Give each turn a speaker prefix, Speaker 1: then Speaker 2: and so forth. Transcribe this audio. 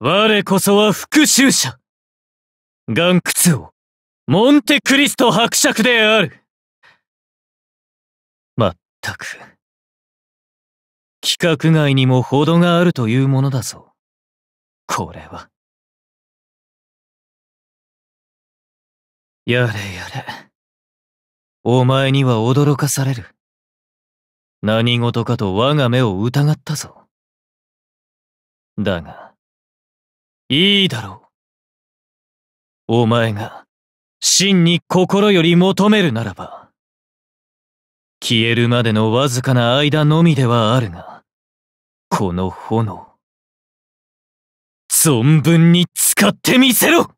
Speaker 1: 我こそは復讐者岩窟王、モンテクリスト伯爵であるまったく。規格外にも程があるというものだぞ。これは。やれやれ。お前には驚かされる。何事かと我が目を疑ったぞ。だが、いいだろ
Speaker 2: う。お前が真に心より求めるならば、消えるまでのわずかな間のみではあるが、この炎、存分に使ってみせろ